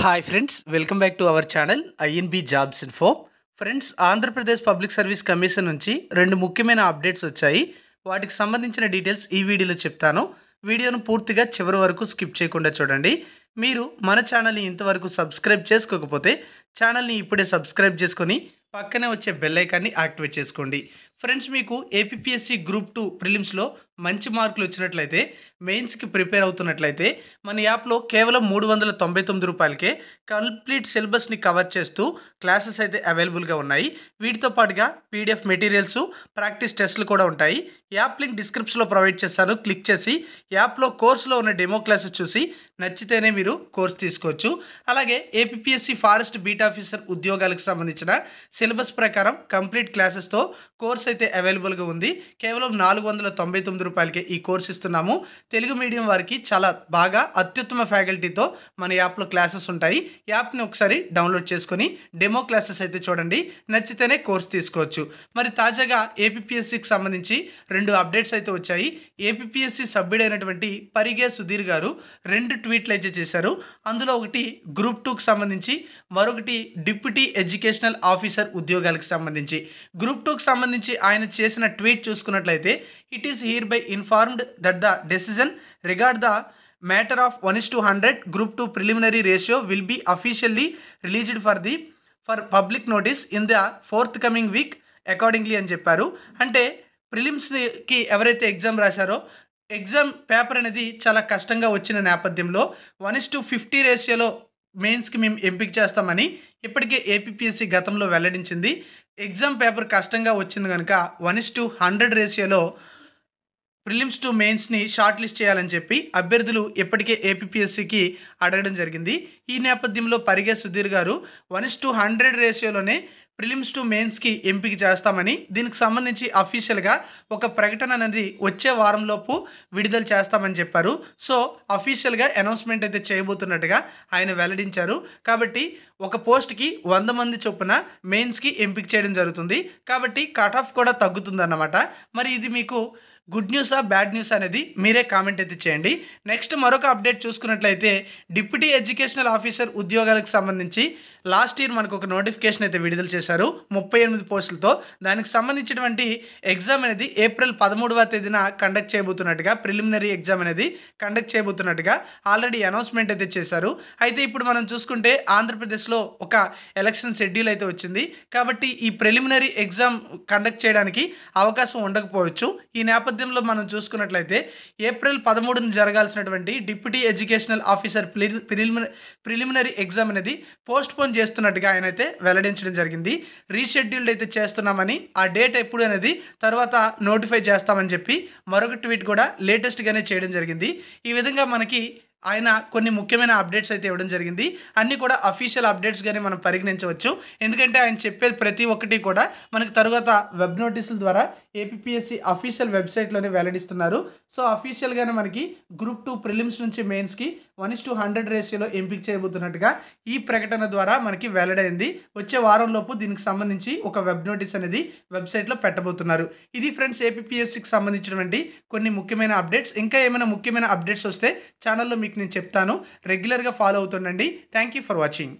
hi friends welcome back to our channel INB jobs info friends Andhra Pradesh public service commission నుంచి రెండు ముఖ్యమైన updates వచ్చాయి వాటికి సంబంధించిన డీటెయిల్స్ ఈ వీడియోలో చెప్తాను వీడియోను పూర్తిగా చివరి వరకు స్కిప్ చేయకుండా చూడండి మీరు మన ఛానల్ని ఇంతవరకు సబ్స్క్రైబ్ చేసుకోకపోతే ఛానల్ని ఇప్పుడే సబ్స్క్రైబ్ చేసుకొని పక్కనే వచ్చే బెల్ ఐకాన్ని యాక్టివేట్ చేసుకోండి ఫ్రెండ్స్ మీకు ఏపీఎస్సి గ్రూప్ టూ ప్రిలిమ్స్లో మంచి మార్కులు వచ్చినట్లయితే మెయిన్స్కి ప్రిపేర్ అవుతున్నట్లయితే మన యాప్లో కేవలం మూడు వందల తొంభై తొమ్మిది రూపాయలకే కంప్లీట్ సిలబస్ని కవర్ చేస్తూ క్లాసెస్ అయితే అవైలబుల్గా ఉన్నాయి వీటితో పాటుగా పీడిఎఫ్ మెటీరియల్స్ ప్రాక్టీస్ టెస్ట్లు కూడా ఉంటాయి యాప్ లింక్ డిస్క్రిప్షన్లో ప్రొవైడ్ చేస్తాను క్లిక్ చేసి యాప్లో కోర్సులో ఉన్న డెమో క్లాసెస్ చూసి నచ్చితేనే మీరు కోర్స్ తీసుకోవచ్చు అలాగే ఏపీఎస్సి ఫారెస్ట్ బీట్ ఆఫీసర్ ఉద్యోగాలకు సంబంధించిన సిలబస్ ప్రకారం కంప్లీట్ క్లాసెస్తో కోర్స్ కోర్స్ అయితే అవైలబుల్గా ఉంది కేవలం నాలుగు వందల తొంభై తొమ్మిది రూపాయలకే ఈ కోర్స్ ఇస్తున్నాము తెలుగు మీడియం వారికి చాలా బాగా అత్యుత్తమ ఫ్యాకల్టీతో మన యాప్లో క్లాసెస్ ఉంటాయి యాప్ని ఒకసారి డౌన్లోడ్ చేసుకొని డెమో క్లాసెస్ అయితే చూడండి నచ్చితేనే కోర్స్ తీసుకోవచ్చు మరి తాజాగా ఏపీఎస్సికి సంబంధించి రెండు అప్డేట్స్ అయితే వచ్చాయి ఏపీఎస్సి సభ్యుడు అయినటువంటి పరిగే సుధీర్ గారు రెండు ట్వీట్లు అయితే చేశారు అందులో ఒకటి గ్రూప్ టూకి సంబంధించి మరొకటి డిప్యూటీ ఎడ్యుకేషనల్ ఆఫీసర్ ఉద్యోగాలకు సంబంధించి గ్రూప్ టూకి సంబంధించి ఆయన చేసిన ట్వీట్ చూసుకున్నట్లయితే it is hereby informed that the decision regard the matter of one is to hundred group two preliminary ratio will be officially released for the for public notice in the forthcoming week accordingly అని చెప్పారు అంటే ప్రిలిమ్స్కి ఎవరైతే exam రాశారో exam paper అనేది చాలా కష్టంగా వచ్చిన నేపథ్యంలో వన్ ఇస్ టు ఫిఫ్టీ రేషియోలో మెయిన్స్కి మేము ఎంపిక చేస్తామని ఇప్పటికే ఏపీపీఎస్సీ గతంలో వెల్లడించింది ఎగ్జామ్ పేపర్ కష్టంగా వచ్చింది కనుక వన్ ఇస్ టు హండ్రెడ్ రేషియోలో ప్రిలిమ్స్ టు మెయిన్స్ని షార్ట్ లిస్ట్ చేయాలని చెప్పి అభ్యర్థులు ఇప్పటికే ఏపీఎస్సికి అడగడం జరిగింది ఈ నేపథ్యంలో Parige Sudheer garu one is to hundred రేషియోలోనే ప్రిలిమ్స్ టు మెయిన్స్కి ఎంపిక చేస్తామని దీనికి సంబంధించి అఫీషియల్గా ఒక ప్రకటన అనేది వచ్చే వారంలోపు విడుదల చేస్తామని చెప్పారు సో అఫీషియల్గా అనౌన్స్మెంట్ అయితే చేయబోతున్నట్టుగా ఆయన వెల్లడించారు కాబట్టి ఒక పోస్ట్కి వంద మంది చొప్పున మెయిన్స్కి ఎంపిక చేయడం జరుగుతుంది కాబట్టి కట్ ఆఫ్ కూడా తగ్గుతుందన్నమాట మరి ఇది మీకు గుడ్ న్యూసా బ్యాడ్ న్యూస్ అనేది మీరే కామెంట్ అయితే చేయండి నెక్స్ట్ మరొక అప్డేట్ చూసుకున్నట్లయితే డిప్యూటీ ఎడ్యుకేషనల్ ఆఫీసర్ ఉద్యోగాలకు సంబంధించి లాస్ట్ ఇయర్ మనకు ఒక నోటిఫికేషన్ అయితే విడుదల చేశారు ముప్పై ఎనిమిది పోస్టులతో దానికి సంబంధించినటువంటి ఎగ్జామ్ అనేది ఏప్రిల్ పదమూడవ తేదీన కండక్ట్ చేయబోతున్నట్టుగా ప్రిలిమినరీ ఎగ్జామ్ అనేది కండక్ట్ చేయబోతున్నట్టుగా ఆల్రెడీ అనౌన్స్మెంట్ అయితే చేశారు అయితే ఇప్పుడు మనం చూసుకుంటే ఆంధ్రప్రదేశ్లో ఒక ఎలక్షన్ షెడ్యూల్ అయితే వచ్చింది కాబట్టి ఈ ప్రిలిమినరీ ఎగ్జామ్ కండక్ట్ చేయడానికి అవకాశం ఉండకపోవచ్చు ఈ నేపథ్యం నేపథ్యంలో మనం చూసుకున్నట్లయితే ఏప్రిల్ పదమూడున జరగాల్సినటువంటి deputy educational officer preliminary exam అనేది పోస్ట్ పోన్ చేస్తున్నట్టుగా ఆయన అయితే వెల్లడించడం జరిగింది రీషెడ్యూల్డ్ అయితే చేస్తున్నామని ఆ డేట్ ఎప్పుడు అనేది తర్వాత నోటిఫై చేస్తామని చెప్పి మరొక ట్వీట్ కూడా లేటెస్ట్గానే చేయడం జరిగింది ఈ విధంగా మనకి ఆయన కొన్ని ముఖ్యమైన అప్డేట్స్ అయితే ఇవ్వడం జరిగింది అన్నీ కూడా అఫీషియల్ అప్డేట్స్గానే మనం పరిగణించవచ్చు ఎందుకంటే ఆయన చెప్పేది ప్రతి ఒక్కటి కూడా మనకు తరువాత వెబ్ నోటీసుల ద్వారా ఏపీఎస్సి అఫీషియల్ వెబ్సైట్లోనే వెల్లడిస్తున్నారు సో అఫీషియల్గానే మనకి గ్రూప్ టూ ప్రిలిమ్స్ నుంచి మెయిన్స్కి వన్ ఇస్ టు హండ్రెడ్ రేషియోలో ఎంపిక చేయబోతున్నట్టుగా ఈ ప్రకటన ద్వారా మనకి వెల్లడైంది వచ్చే వారంలోపు దీనికి సంబంధించి ఒక వెబ్ నోటీస్ అనేది వెబ్సైట్లో పెట్టబోతున్నారు ఇది ఫ్రెండ్స్ ఏపీఎస్సికి సంబంధించినటువంటి కొన్ని ముఖ్యమైన అప్డేట్స్ ఇంకా ఏమైనా ముఖ్యమైన అప్డేట్స్ వస్తే ఛానల్లో మీకు నేను చెప్తాను రెగ్యులర్గా ఫాలో అవుతుండండి థ్యాంక్ ఫర్ వాచింగ్